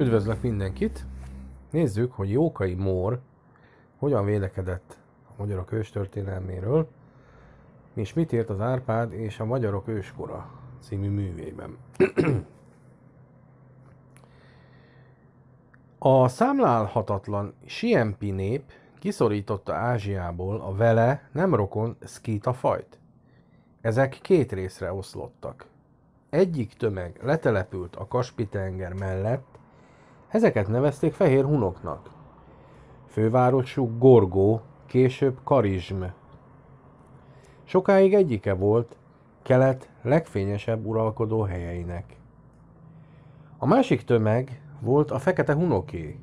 Üdvözlök mindenkit! Nézzük, hogy Jókai Mór hogyan vélekedett a magyarok őstörténelméről, és mit írt az Árpád és a Magyarok őskora című művében. a számlálhatatlan Siempi nép kiszorította Ázsiából a vele nem rokon szkíta fajt. Ezek két részre oszlottak. Egyik tömeg letelepült a Kaspi-tenger mellett, Ezeket nevezték fehér hunoknak. Fővárosuk Gorgó, később Karizsm. Sokáig egyike volt kelet legfényesebb uralkodó helyeinek. A másik tömeg volt a fekete hunoké,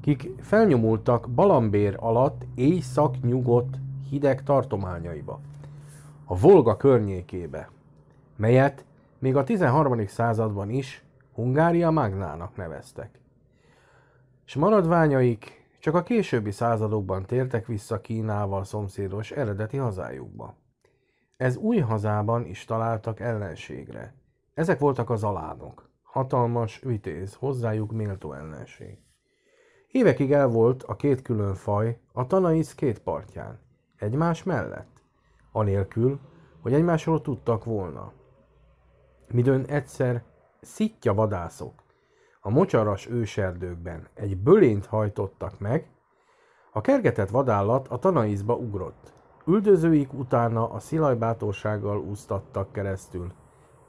kik felnyomultak Balambér alatt éjszak-nyugodt hideg tartományaiba, a Volga környékébe, melyet még a 13. században is Hungária Magnának neveztek s maradványaik csak a későbbi századokban tértek vissza Kínával szomszédos eredeti hazájukba. Ez új hazában is találtak ellenségre. Ezek voltak az alánok. Hatalmas, vitéz, hozzájuk méltó ellenség. Évekig el volt a két külön faj a Tanaisz két partján, egymás mellett, anélkül, hogy egymásról tudtak volna. Midőn egyszer szitja vadászok, a mocsaras őserdőkben egy bölényt hajtottak meg, a kergetett vadállat a tanaízba ugrott. Üldözőik utána a szilajbátorsággal úsztattak keresztül,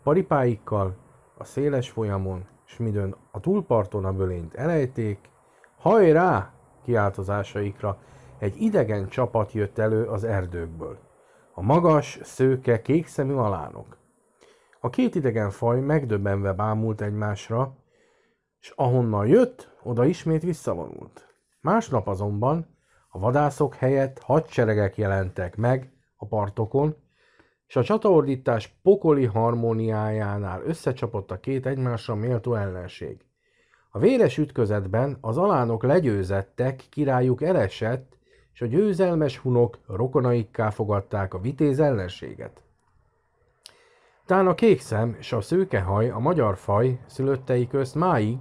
paripáikkal, a széles folyamon, s midőn a túlparton a bölényt elejték, hajrá! kiáltozásaikra egy idegen csapat jött elő az erdőkből. A magas, szőke, kékszemű alánok. A két idegen faj megdöbbenve bámult egymásra, és ahonnan jött, oda ismét visszavonult. Másnap azonban a vadászok helyett hadseregek jelentek meg a partokon, és a csataordítás pokoli harmóniájánál összecsapott a két egymásra méltó ellenség. A véres ütközetben az alánok legyőzettek, királyuk elesett, és a győzelmes hunok rokonaikká fogadták a vitéz ellenséget. Tán a kékszem és a szőkehaj, a magyar faj szülöttei közt máig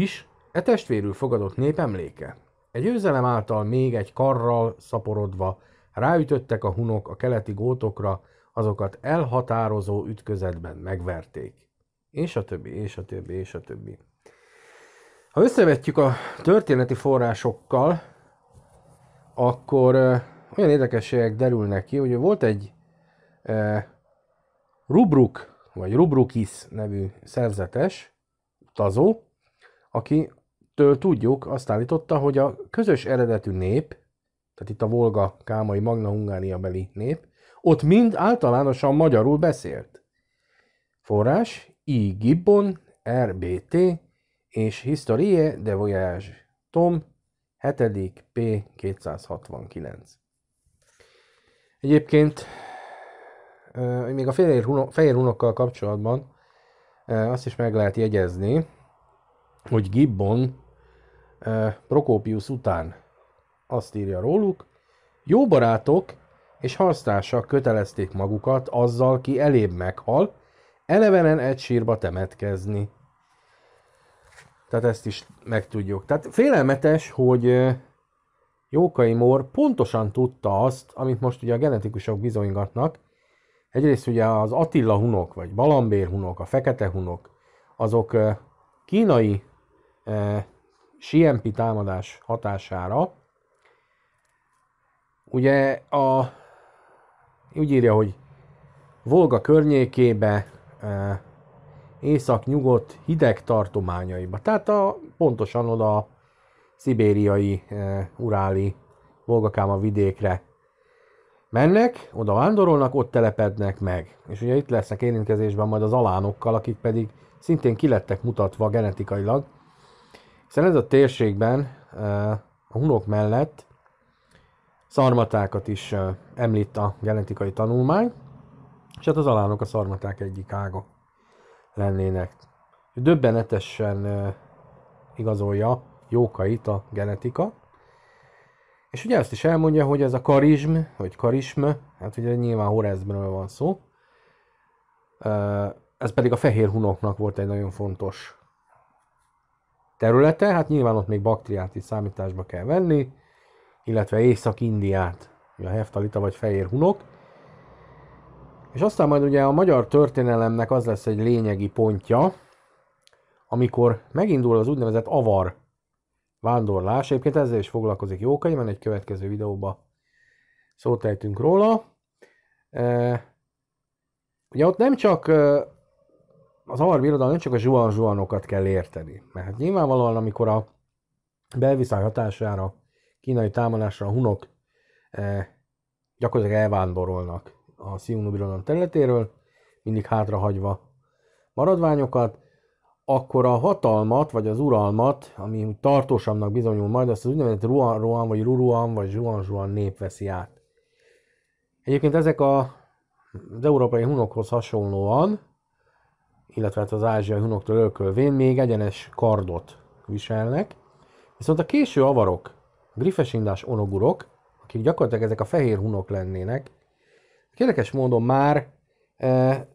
is e testvérül fogadott nép emléke. Egy őzelem által még egy karral szaporodva ráütöttek a hunok a keleti gótokra, azokat elhatározó ütközetben megverték. És a többi, és a többi, és a többi. Ha összevetjük a történeti forrásokkal, akkor olyan érdekességek derülnek ki, hogy volt egy e, Rubruk, vagy Rubrukis nevű szerzetes, tazó, aki től tudjuk, azt állította, hogy a közös eredetű nép, tehát itt a Volga, Kámai, Magna Hungária beli nép, ott mind általánosan magyarul beszélt. Forrás I. Gibbon, RBT és Historie de Voyage, Tom 7. P. 269. Egyébként még a fehér hunokkal kapcsolatban azt is meg lehet jegyezni, hogy Gibbon Prokopius után azt írja róluk, jó barátok és harctársak kötelezték magukat azzal, ki elébb meghal, elevenen egy sírba temetkezni. Tehát ezt is megtudjuk. Tehát félelmetes, hogy Jókai Mór pontosan tudta azt, amit most ugye a genetikusok bizonygatnak. Egyrészt ugye az Attila hunok, vagy Balambér hunok, a fekete hunok, azok kínai CMP támadás hatására. Ugye a, úgy írja, hogy Volga környékébe, észak-nyugodt hideg tartományaiba. Tehát a, pontosan oda a szibériai, e, uráli, Volgakáma vidékre mennek, oda vándorolnak, ott telepednek meg. És ugye itt lesznek érintkezésben majd az alánokkal, akik pedig szintén kilettek mutatva genetikailag, Szóval ez a térségben a hunok mellett szarmatákat is említ a genetikai tanulmány, és hát az alánok a szarmaták egyik ága lennének. Döbbenetesen igazolja jókait a genetika, és ugye azt is elmondja, hogy ez a karizm, vagy karism, hát ugye nyilván Horezmről van szó, ez pedig a fehér hunoknak volt egy nagyon fontos területe, hát nyilván ott még baktriát is számításba kell venni, illetve Észak-Indiát, a heftalita vagy fehér hunok. És aztán majd ugye a magyar történelemnek az lesz egy lényegi pontja, amikor megindul az úgynevezett avar vándorlás. Egyébként ezzel is foglalkozik Jókai, mert egy következő videóba szótejtünk róla. róla. Ugye ott nem csak az avar birodalom nem csak a zsuan zsuanokat kell érteni, mert hát nyilvánvalóan, amikor a belviszály hatására, kínai támadásra a hunok eh, gyakorlatilag elvándorolnak a Siunu birodalom területéről, mindig hátrahagyva maradványokat, akkor a hatalmat, vagy az uralmat, ami tartósabbnak bizonyul majd, azt az úgynevezett Ruan Ruan, vagy Ruruan, vagy Zsuan Zsuan nép veszi át. Egyébként ezek a, az európai hunokhoz hasonlóan, illetve hát az ázsiai hunoktól ölkölvén még egyenes kardot viselnek. Viszont a késő avarok, a griffesindás onogurok, akik gyakorlatilag ezek a fehér hunok lennének, kérdekes módon már e,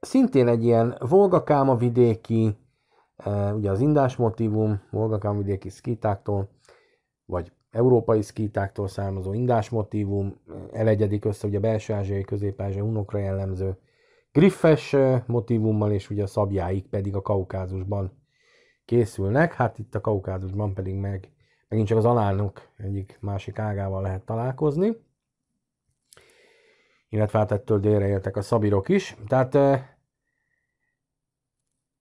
szintén egy ilyen volgakáma vidéki, e, ugye az indás motivum, volgakáma vidéki szkítáktól, vagy európai szkítáktól származó indás motivum, e, elegyedik össze ugye belső ázsiai, közép ázsiai unokra jellemző griffes eh, motivummal, és ugye a szabjáik pedig a kaukázusban készülnek. Hát itt a kaukázusban pedig meg megint csak az alánok egyik másik ágával lehet találkozni. Illetve hát ettől délre éltek a szabirok is. Tehát eh,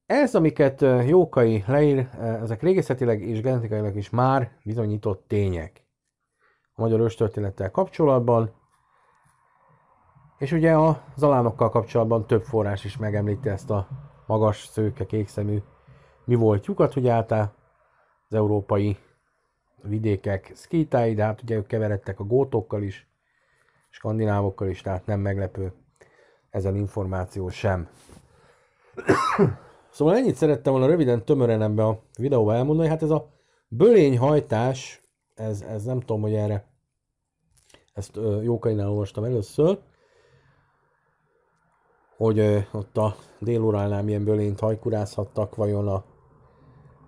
ez, amiket eh, Jókai leír, ezek régészetileg és genetikailag is már bizonyított tények a magyar őstörténettel kapcsolatban. És ugye a zalánokkal kapcsolatban több forrás is megemlíti ezt a magas, szőke, kékszemű mi volt lyukat, hogy álltál az európai vidékek szkítái, de hát ugye ők keveredtek a gótokkal is, skandinávokkal is, tehát nem meglepő ezen információ sem. szóval ennyit szerettem volna röviden, tömören ebbe a videóba elmondani, hát ez a bölényhajtás, ez, ez nem tudom, hogy erre ezt Jókainál olvastam először, hogy ö, ott a délurálnál milyen bölényt hajkurázhattak vajon a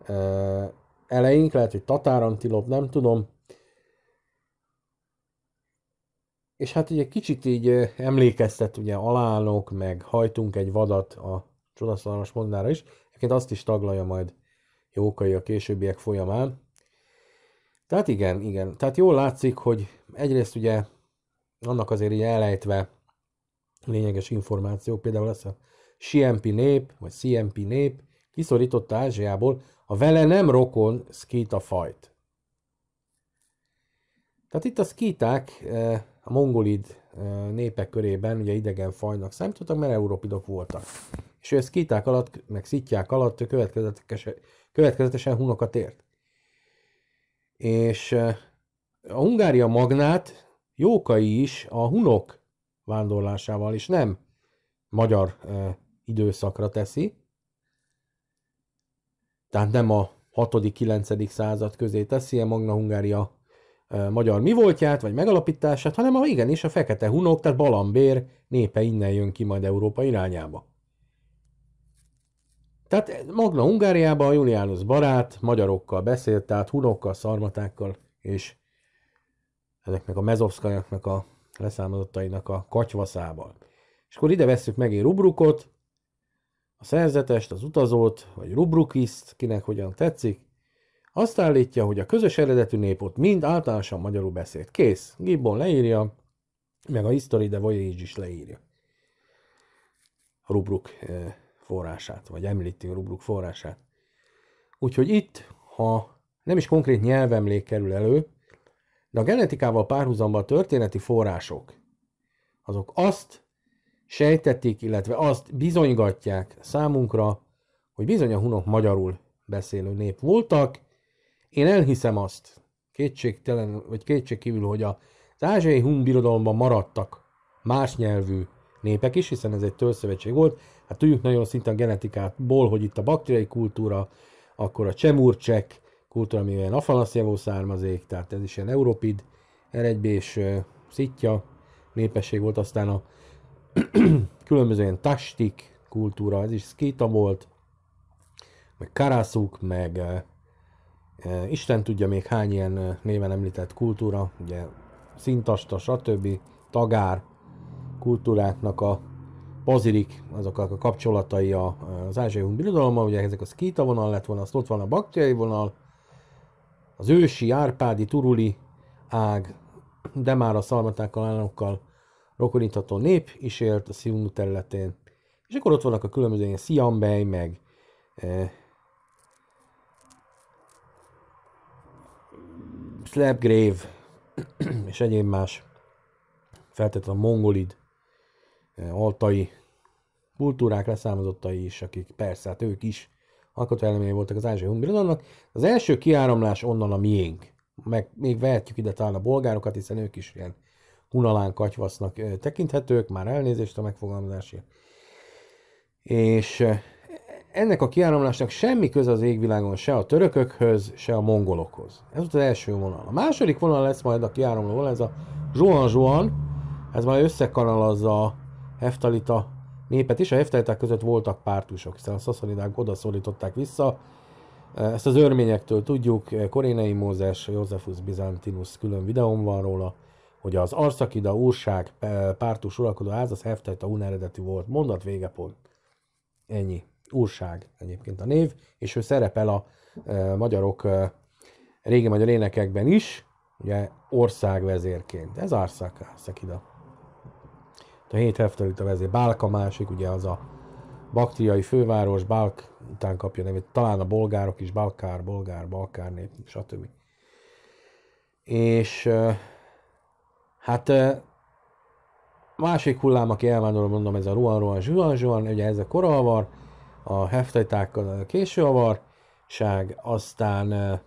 ö, eleink, lehet, hogy tatárantilop, nem tudom. És hát ugye kicsit így ö, emlékeztet ugye alánok, meg hajtunk egy vadat a csodaszalmas mondára is. Egyébként azt is taglalja majd Jókai a későbbiek folyamán. Tehát igen, igen. Tehát jól látszik, hogy egyrészt ugye annak azért így elejtve lényeges információk, például lesz a CMP nép, vagy CMP nép kiszorította Ázsiából a vele nem rokon szkíta fajt. Tehát itt a szkíták eh, a mongolid eh, népek körében ugye idegen fajnak számítottak, mert európidok voltak. És ő szkíták alatt, meg szitják alatt következetesen, következetesen hunokat ért. És eh, a Hungária magnát Jókai is a hunok vándorlásával, és nem magyar e, időszakra teszi, tehát nem a 6.-9. század közé teszi a Magna Hungária e, magyar mi voltját, vagy megalapítását, hanem a, igenis a fekete hunok, tehát Balambér népe innen jön ki majd Európa irányába. Tehát Magna Hungáriában Julianus barát magyarokkal beszélt, tehát hunokkal, szarmatákkal, és ezeknek a mezovszkajaknak a leszámadottainak a katyvaszával. És akkor ide vesszük megint rubrukot, a szerzetest, az utazót, vagy rubrukiszt, kinek hogyan tetszik. Azt állítja, hogy a közös eredetű népot mind általánosan magyarul beszélt. Kész. Gibbon leírja, meg a History de Voyage is leírja. A rubruk eh, forrását, vagy említi a rubruk forrását. Úgyhogy itt, ha nem is konkrét nyelvemlék kerül elő, de a genetikával párhuzamban a történeti források, azok azt sejtették, illetve azt bizonygatják számunkra, hogy bizony a hunok magyarul beszélő nép voltak. Én elhiszem azt, kétségtelen, vagy kétségkívül, hogy az ázsiai hun birodalomban maradtak más nyelvű népek is, hiszen ez egy törzszövetség volt. Hát tudjuk nagyon szinte a genetikából, hogy itt a baktériai kultúra, akkor a csemurcsek, kultúra, ami olyan Afanaszjevó származék, tehát ez is ilyen Európid, eredbés szitja népesség volt, aztán a különböző ilyen tastik kultúra, ez is szkita volt, meg karászuk, meg e, e, Isten tudja még hány ilyen néven említett kultúra, ugye szintasta, stb. tagár kultúráknak a pazirik, azok a kapcsolatai az ázsiai birodalommal, ugye ezek a szkíta vonal lett volna, azt ott van a baktiai vonal, az ősi árpádi turuli ág, de már a szalmatákkal, állanokkal rokonítható nép is élt a Siunu területén. És akkor ott vannak a különböző ilyen Siambej, meg eh, Slapgrave, és egyéb más feltétlenül mongolid, eh, altai kultúrák leszámozottai is, akik persze, hát ők is alkotóelemei voltak az ázsiai birodalomnak. Az első kiáramlás onnan a miénk. Meg még vehetjük ide talán a bolgárokat, hiszen ők is ilyen hunalán katyvasznak tekinthetők, már elnézést a megfogalmazásért. És ennek a kiáramlásnak semmi köze az égvilágon se a törökökhöz, se a mongolokhoz. Ez az első vonal. A második vonal lesz majd a kiáramló ez a Zsuan Zsuan, ez már összekanalazza a heftalita népet is. A hefteletek között voltak pártusok, hiszen a szaszonidák odaszólították vissza. E, ezt az örményektől tudjuk, e, Korénei Mózes, Josephus bizantinus, külön videón van róla, hogy az Arszakida úrság e, pártus uralkodó ház, az heftelta un volt. Mondat vége pont. Ennyi. Úrság egyébként a név, és ő szerepel a e, magyarok e, régi magyar énekekben is, ugye országvezérként. Ez Arszak, Arszakida a hét a vezér. Bálka másik, ugye az a baktriai főváros, Bálk után kapja nevét, talán a bolgárok is, Balkár, Bolgár, Balkár nép, stb. És hát másik hullám, aki elvándorol, mondom, ez a Ruan Ruan Zsuan Zsuan, ugye ez a koralvar, a heftajtákkal a késő ság, aztán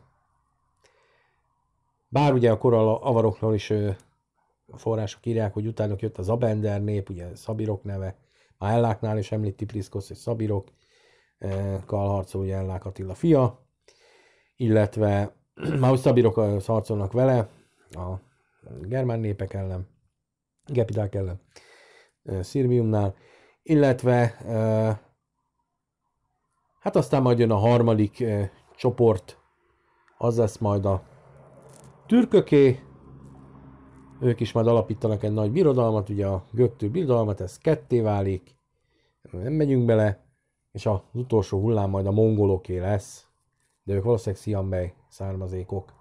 bár ugye a koral avarokról is források írják, hogy utána jött az Abender nép, ugye Szabirok neve, a Elláknál is említi Priszkosz és Szabirok, eh, kal ugye Ellák Attila fia, illetve már hogy Szabirok eh, harcolnak vele a germán népek ellen, gepidák ellen, eh, Szirmiumnál, illetve hát aztán majd jön a harmadik csoport, az lesz majd a türköké, ők is majd alapítanak egy nagy birodalmat, ugye a göttő birodalmat, ez ketté válik, nem megyünk bele, és az utolsó hullám majd a mongoloké lesz, de ők valószínűleg Sziambej származékok.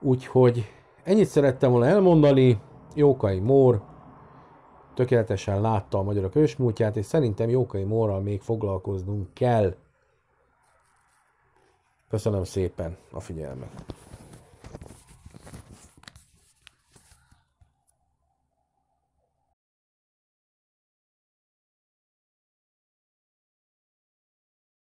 Úgyhogy ennyit szerettem volna elmondani, Jókai Mór tökéletesen látta a magyarok ősmúltját, és szerintem Jókai Mórral még foglalkoznunk kell. Köszönöm szépen a figyelmet!